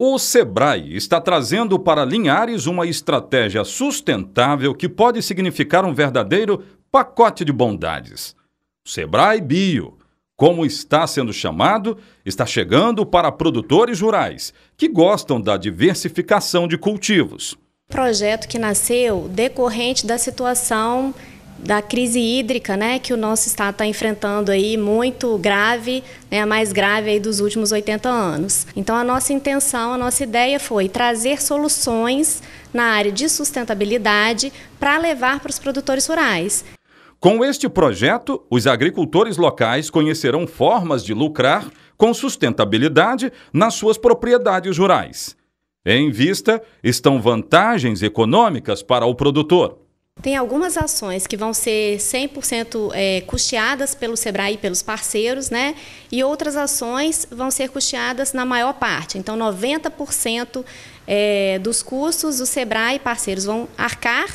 O Sebrae está trazendo para Linhares uma estratégia sustentável que pode significar um verdadeiro pacote de bondades. O Sebrae Bio, como está sendo chamado, está chegando para produtores rurais que gostam da diversificação de cultivos. Projeto que nasceu decorrente da situação da crise hídrica, né, que o nosso estado está enfrentando aí muito grave, né, a mais grave aí dos últimos 80 anos. Então a nossa intenção, a nossa ideia foi trazer soluções na área de sustentabilidade para levar para os produtores rurais. Com este projeto, os agricultores locais conhecerão formas de lucrar com sustentabilidade nas suas propriedades rurais. Em vista, estão vantagens econômicas para o produtor. Tem algumas ações que vão ser 100% é, custeadas pelo SEBRAE e pelos parceiros, né? E outras ações vão ser custeadas na maior parte. Então, 90% é, dos custos o SEBRAE e parceiros vão arcar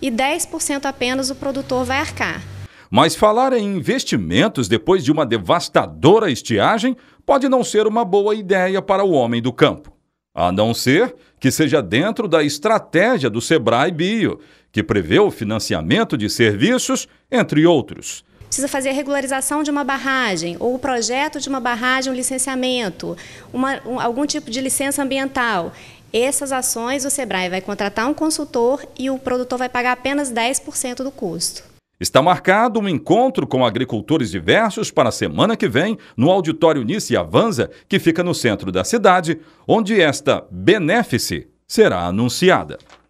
e 10% apenas o produtor vai arcar. Mas falar em investimentos depois de uma devastadora estiagem pode não ser uma boa ideia para o homem do campo a não ser que seja dentro da estratégia do Sebrae Bio, que prevê o financiamento de serviços, entre outros precisa fazer a regularização de uma barragem, ou o projeto de uma barragem, um licenciamento, uma, um, algum tipo de licença ambiental. Essas ações, o SEBRAE vai contratar um consultor e o produtor vai pagar apenas 10% do custo. Está marcado um encontro com agricultores diversos para a semana que vem no auditório Nice Avanza, que fica no centro da cidade, onde esta benéfice será anunciada.